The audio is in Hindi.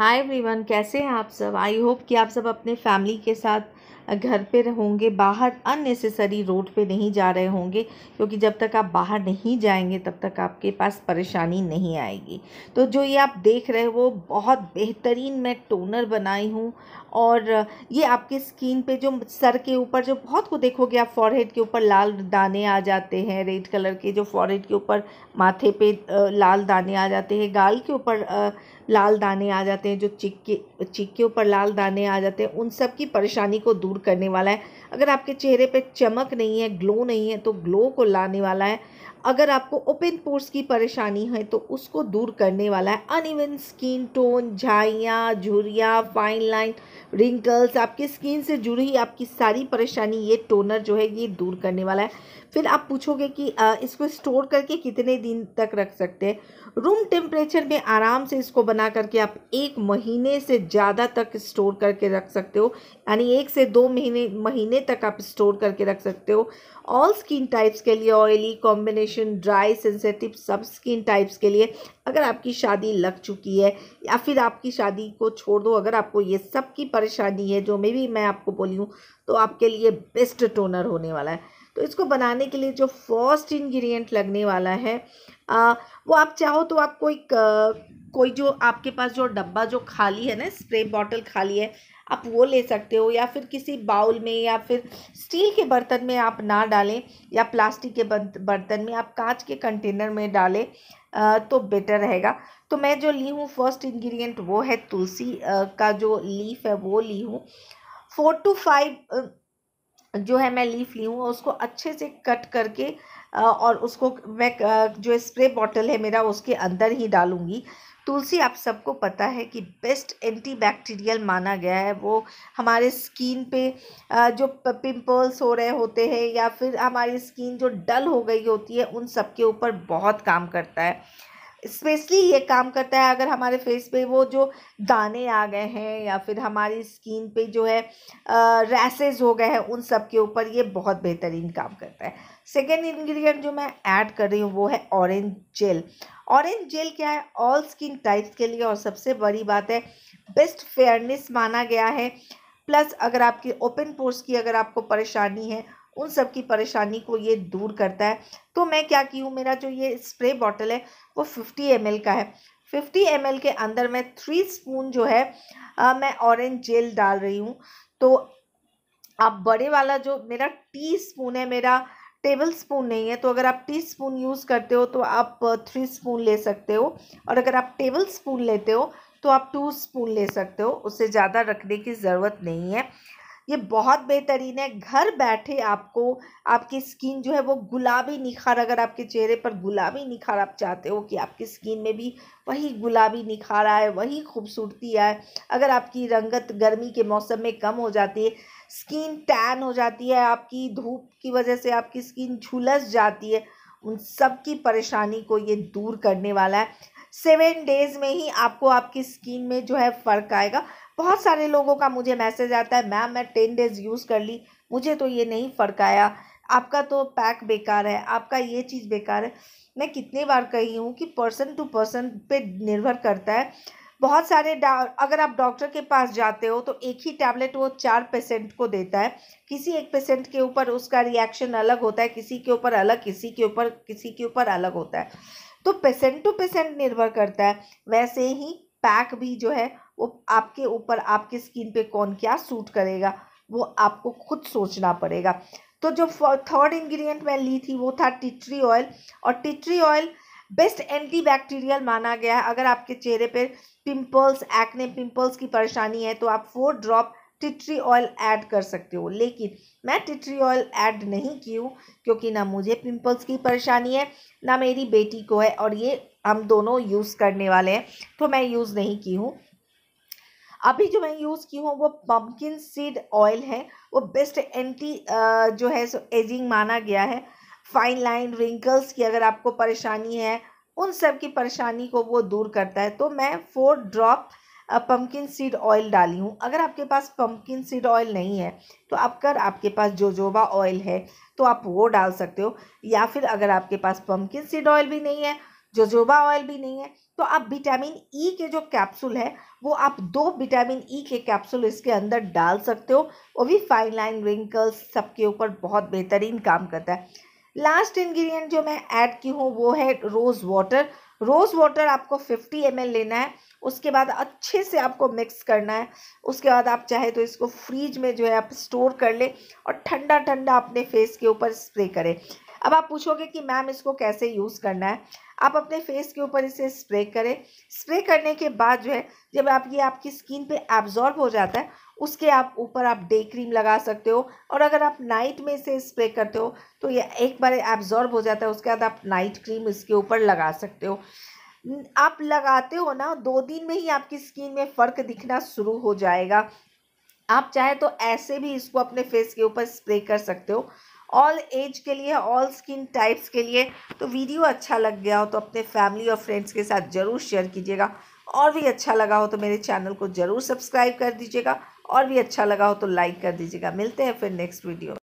हाय एवरीवन कैसे हैं आप सब आई होप कि आप सब अपने फैमिली के साथ घर पे होंगे बाहर अननेसेसरी रोड पे नहीं जा रहे होंगे क्योंकि जब तक आप बाहर नहीं जाएंगे तब तक आपके पास परेशानी नहीं आएगी तो जो ये आप देख रहे हो वो बहुत बेहतरीन मैं टोनर बनाई हूँ और ये आपके स्किन पे जो सर के ऊपर जो बहुत को देखोगे आप फॉरहेड के ऊपर लाल दाने आ जाते हैं रेड कलर के जो फॉरहेड के ऊपर माथे पे लाल दाने आ जाते हैं गाल के ऊपर लाल दाने आ जाते हैं जो चिक्के चिक्के ऊपर लाल दाने आ जाते हैं उन सब की परेशानी को दूर करने वाला है अगर आपके चेहरे पे चमक नहीं है ग्लो नहीं है तो ग्लो को लाने वाला है अगर आपको ओपन पोर्स की परेशानी है तो उसको दूर करने वाला है अनइवन स्किन टोन झाइयाँ झुरियाँ फाइन लाइन रिंकल्स आपके स्किन से जुड़ी आपकी सारी परेशानी ये टोनर जो है ये दूर करने वाला है फिर आप पूछोगे कि इसको स्टोर करके कितने दिन तक रख सकते हैं रूम टेम्परेचर में आराम से इसको बना करके आप एक महीने से ज़्यादा तक स्टोर करके रख सकते हो यानी एक से दो महीने महीने तक आप स्टोर करके रख सकते हो ऑल स्किन टाइप्स के लिए ऑयली कॉम्बिनेशन ड्राई सेंसेटिव सब स्किन टाइप्स के लिए अगर आपकी शादी लग चुकी है या फिर आपकी शादी को छोड़ दो अगर आपको ये सब की परेशानी है जो मे भी मैं आपको बोली हूँ तो आपके लिए बेस्ट टोनर होने वाला है तो इसको बनाने के लिए जो फर्स्ट इंग्रेडिएंट लगने वाला है आ, वो आप चाहो तो आप कोई कोई जो आपके पास जो डब्बा जो खाली है ना स्प्रे बॉटल खाली है आप वो ले सकते हो या फिर किसी बाउल में या फिर स्टील के बर्तन में आप ना डालें या प्लास्टिक के बर्तन में आप कांच के कंटेनर में डालें तो बेटर रहेगा तो मैं जो ली हूँ फर्स्ट इंग्रेडिएंट वो है तुलसी का जो लीफ है वो ली हूँ फोर टू फाइव जो है मैं लीफ ली हूँ उसको अच्छे से कट करके और उसको मैं जो स्प्रे बॉटल है मेरा उसके अंदर ही डालूँगी तुलसी आप सबको पता है कि बेस्ट एंटीबैक्टीरियल माना गया है वो हमारे स्किन पे जो पिंपल्स हो रहे होते हैं या फिर हमारी स्किन जो डल हो गई होती है उन सब के ऊपर बहुत काम करता है स्पेशली ये काम करता है अगर हमारे फेस पे वो जो दाने आ गए हैं या फिर हमारी स्किन पे जो है रैसेज हो गए हैं उन सब के ऊपर ये बहुत बेहतरीन काम करता है सेकेंड इन्ग्रीडियंट जो मैं ऐड कर रही हूँ वो है ऑरेंज जेल ऑरेंज जेल क्या है ऑल स्किन टाइप्स के लिए और सबसे बड़ी बात है बेस्ट फेयरनेस माना गया है प्लस अगर आपकी ओपन पोर्स की अगर आपको परेशानी है उन सब की परेशानी को ये दूर करता है तो मैं क्या की हूँ मेरा जो ये स्प्रे बॉटल है वो फिफ्टी एम का है फिफ्टी एम के अंदर मैं थ्री स्पून जो है आ, मैं ऑरेंज जेल डाल रही हूँ तो आप बड़े वाला जो मेरा टी स्पून है मेरा टेबल स्पून नहीं है तो अगर आप टी स्पून यूज़ करते हो तो आप थ्री स्पून ले सकते हो और अगर आप टेबल स्पून लेते हो तो आप टू स्पून ले सकते हो उससे ज़्यादा रखने की ज़रूरत नहीं है ये बहुत बेहतरीन है घर बैठे आपको आपकी स्किन जो है वो गुलाबी निखार अगर आपके चेहरे पर गुलाबी निखार आप चाहते हो कि आपकी स्किन में भी वही गुलाबी निखार आए वही खूबसूरती आए अगर आपकी रंगत गर्मी के मौसम में कम हो जाती है स्किन टैन हो जाती है आपकी धूप की वजह से आपकी स्किन झुलस जाती है उन सब की परेशानी को ये दूर करने वाला है सेवन डेज़ में ही आपको आपकी स्किन में जो है फ़र्क आएगा बहुत सारे लोगों का मुझे मैसेज आता है मैम मैं टेन डेज़ यूज़ कर ली मुझे तो ये नहीं फ़र्क आया आपका तो पैक बेकार है आपका ये चीज़ बेकार है मैं कितने बार कही हूँ कि पर्सन टू पर्सन पे निर्भर करता है बहुत सारे अगर आप डॉक्टर के पास जाते हो तो एक ही टैबलेट वो चार पेशेंट को देता है किसी एक पेशेंट के ऊपर उसका रिएक्शन अलग होता है किसी के ऊपर अलग किसी के ऊपर किसी के ऊपर अलग होता है तो पेशेंट टू पेशेंट निर्भर करता है वैसे ही पैक भी जो है वो आपके ऊपर आपके स्किन पे कौन क्या सूट करेगा वो आपको खुद सोचना पड़ेगा तो जो थर्ड इंग्रेडिएंट मैं ली थी वो था टिट्री ऑयल और टिट्री ऑयल बेस्ट एंटीबैक्टीरियल माना गया है अगर आपके चेहरे पर पिंपल्स एक्ने पिंपल्स की परेशानी है तो आप four drop tea tree oil add कर सकते हो लेकिन मैं टिट्री ऑयल ऐड नहीं की हूँ क्योंकि ना मुझे पिंपल्स की परेशानी है ना मेरी बेटी को है और ये हम दोनों यूज़ करने वाले हैं तो मैं यूज़ नहीं की हूँ अभी जो मैं यूज़ की हूँ वो पम्पकिन सीड ऑयल है वो बेस्ट एंटी जो है सो एजिंग माना गया है फाइन लाइन रिंकल्स की अगर आपको परेशानी है उन सब की परेशानी को वो दूर करता है तो मैं four drop pumpkin seed oil डाली हूँ अगर आपके पास पम्पकिन सीड ऑयल नहीं है तो कर आपके पास जोजोबा ऑयल है तो आप वो डाल सकते हो या फिर अगर आपके पास पम्पकिन सीड ऑयल भी नहीं है जोजोबा ऑयल भी नहीं है तो आप विटामिन ई e के जो कैप्सूल है वो आप दो विटामिन ई e के कैप्सूल इसके अंदर डाल सकते हो वो भी फाइन लाइन रिंकल्स सबके ऊपर बहुत बेहतरीन काम करता है लास्ट इंग्रेडिएंट जो मैं ऐड की हूँ वो है रोज़ वाटर रोज़ वाटर आपको 50 एम लेना है उसके बाद अच्छे से आपको मिक्स करना है उसके बाद आप चाहे तो इसको फ्रीज में जो है आप स्टोर कर ले और ठंडा ठंडा अपने फेस के ऊपर स्प्रे करें अब आप पूछोगे कि मैम इसको कैसे यूज़ करना है आप अपने फेस के ऊपर इसे स्प्रे करें स्प्रे करने के बाद जो है जब आप ये आपकी स्किन पे एब्जॉर्ब हो जाता है उसके आप ऊपर आप डे क्रीम लगा सकते हो और अगर आप नाइट में से स्प्रे करते हो तो ये एक बार एब्जॉर्ब हो जाता है उसके बाद आप नाइट क्रीम इसके ऊपर लगा सकते हो आप लगाते हो ना दो दिन में ही आपकी स्किन में फ़र्क दिखना शुरू हो जाएगा आप चाहे तो ऐसे भी इसको अपने फेस के ऊपर स्प्रे कर सकते हो ऑल एज के लिए ऑल स्किन टाइप्स के लिए तो वीडियो अच्छा लग गया हो तो अपने फैमिली और फ्रेंड्स के साथ ज़रूर शेयर कीजिएगा और भी अच्छा लगा हो तो मेरे चैनल को ज़रूर सब्सक्राइब कर दीजिएगा और भी अच्छा लगा हो तो लाइक कर दीजिएगा मिलते हैं फिर नेक्स्ट वीडियो